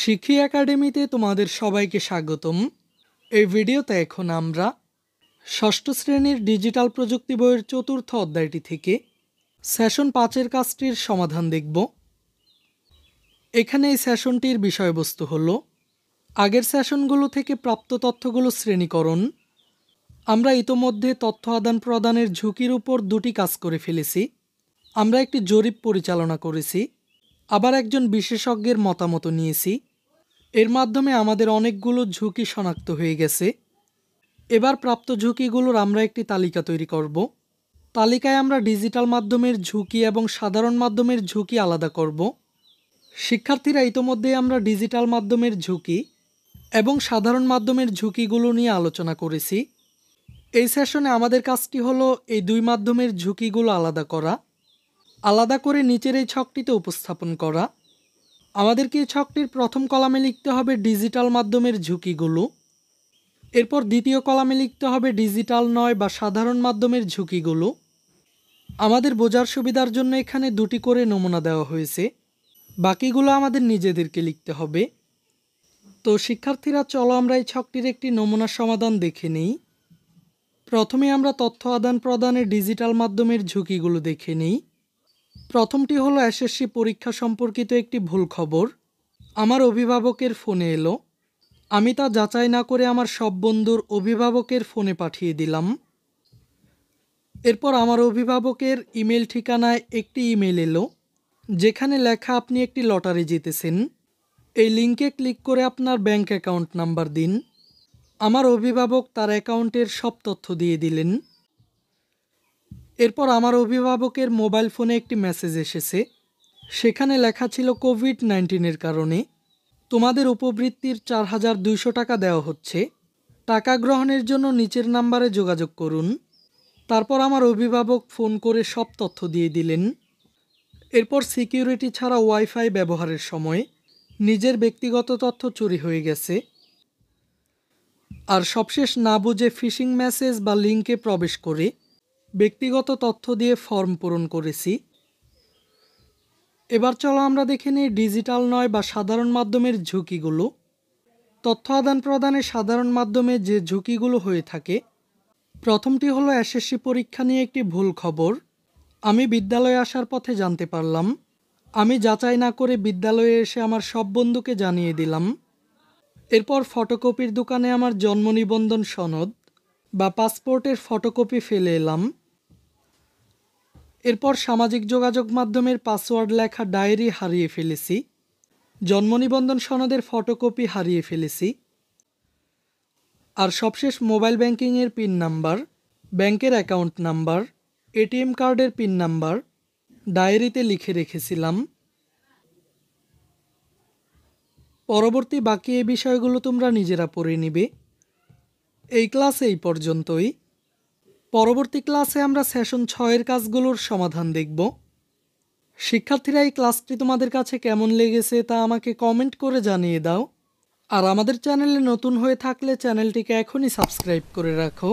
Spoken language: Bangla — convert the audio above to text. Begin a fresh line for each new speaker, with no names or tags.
শিখি একাডেমিতে তোমাদের সবাইকে স্বাগতম এই ভিডিওতে এখন আমরা ষষ্ঠ শ্রেণীর ডিজিটাল প্রযুক্তি বইয়ের চতুর্থ অধ্যায়টি থেকে সেশন পাঁচের কাজটির সমাধান দেখব এখানে এই সেশনটির বিষয়বস্তু হল আগের সেশনগুলো থেকে প্রাপ্ত তথ্যগুলো শ্রেণীকরণ আমরা ইতোমধ্যে তথ্য আদান প্রদানের ঝুঁকির উপর দুটি কাজ করে ফেলেছি আমরা একটি জরিপ পরিচালনা করেছি আবার একজন বিশেষজ্ঞের মতামত নিয়েছি এর মাধ্যমে আমাদের অনেকগুলো ঝুঁকি শনাক্ত হয়ে গেছে এবার প্রাপ্ত ঝুঁকিগুলোর আমরা একটি তালিকা তৈরি করব তালিকায় আমরা ডিজিটাল মাধ্যমের ঝুঁকি এবং সাধারণ মাধ্যমের ঝুঁকি আলাদা করব শিক্ষার্থীরা ইতোমধ্যে আমরা ডিজিটাল মাধ্যমের ঝুঁকি এবং সাধারণ মাধ্যমের ঝুঁকিগুলো নিয়ে আলোচনা করেছি এই সেশনে আমাদের কাজটি হলো এই দুই মাধ্যমের ঝুঁকিগুলো আলাদা করা আলাদা করে নিচের এই ছকটিতে উপস্থাপন করা আমাদেরকে এই ছকটির প্রথম কলামে লিখতে হবে ডিজিটাল মাধ্যমের ঝুঁকিগুলো এরপর দ্বিতীয় কলামে লিখতে হবে ডিজিটাল নয় বা সাধারণ মাধ্যমের ঝুঁকিগুলো আমাদের বোঝার সুবিধার জন্য এখানে দুটি করে নমুনা দেওয়া হয়েছে বাকিগুলো আমাদের নিজেদেরকে লিখতে হবে তো শিক্ষার্থীরা চলো আমরা এই ছকটির একটি নমুনা সমাধান দেখে নিই প্রথমে আমরা তথ্য আদান প্রদানের ডিজিটাল মাধ্যমের ঝুঁকিগুলো দেখে নিই প্রথমটি হলো এসএসসি পরীক্ষা সম্পর্কিত একটি ভুল খবর আমার অভিভাবকের ফোনে এলো আমি তা যাচাই না করে আমার সব বন্ধুর অভিভাবকের ফোনে পাঠিয়ে দিলাম এরপর আমার অভিভাবকের ইমেল ঠিকানায় একটি ইমেল এলো যেখানে লেখা আপনি একটি লটারি জিতেছেন এই লিঙ্কে ক্লিক করে আপনার ব্যাংক অ্যাকাউন্ট নাম্বার দিন আমার অভিভাবক তার অ্যাকাউন্টের সব তথ্য দিয়ে দিলেন এরপর আমার অভিভাবকের মোবাইল ফোনে একটি মেসেজ এসেছে সেখানে লেখা ছিল কোভিড নাইন্টিনের কারণে তোমাদের উপবৃত্তির চার হাজার দুইশো টাকা দেওয়া হচ্ছে টাকা গ্রহণের জন্য নিচের নাম্বারে যোগাযোগ করুন তারপর আমার অভিভাবক ফোন করে সব তথ্য দিয়ে দিলেন এরপর সিকিউরিটি ছাড়া ওয়াইফাই ব্যবহারের সময় নিজের ব্যক্তিগত তথ্য চুরি হয়ে গেছে আর সবশেষ না বুঝে ফিশিং মেসেজ বা লিঙ্কে প্রবেশ করে ব্যক্তিগত তথ্য দিয়ে ফর্ম পূরণ করেছি এবার চলো আমরা দেখে নিই ডিজিটাল নয় বা সাধারণ মাধ্যমের ঝুঁকিগুলো তথ্য আদান প্রদানে সাধারণ মাধ্যমে যে ঝুঁকিগুলো হয়ে থাকে প্রথমটি হলো এসএসসি পরীক্ষা নিয়ে একটি ভুল খবর আমি বিদ্যালয়ে আসার পথে জানতে পারলাম আমি যাচাই না করে বিদ্যালয়ে এসে আমার সব বন্ধুকে জানিয়ে দিলাম এরপর ফটোকপির দোকানে আমার জন্ম নিবন্ধন সনদ বা পাসপোর্টের ফটোকপি ফেলে এলাম এরপর সামাজিক যোগাযোগ মাধ্যমের পাসওয়ার্ড লেখা ডায়েরি হারিয়ে ফেলেছি জন্ম নিবন্ধন সনদের ফটোকপি হারিয়ে ফেলেছি আর সবশেষ মোবাইল ব্যাংকিংয়ের পিন নাম্বার ব্যাংকের অ্যাকাউন্ট নাম্বার এটিএম কার্ডের পিন নাম্বার ডায়েরিতে লিখে রেখেছিলাম পরবর্তী বাকি এ বিষয়গুলো তোমরা নিজেরা পড়ে নিবে এই ক্লাসে এই পর্যন্তই পরবর্তী ক্লাসে আমরা সেশন ছয়ের কাজগুলোর সমাধান দেখব শিক্ষার্থীরা এই ক্লাসটি তোমাদের কাছে কেমন লেগেছে তা আমাকে কমেন্ট করে জানিয়ে দাও আর আমাদের চ্যানেলে নতুন হয়ে থাকলে চ্যানেলটিকে এখনই সাবস্ক্রাইব করে রাখো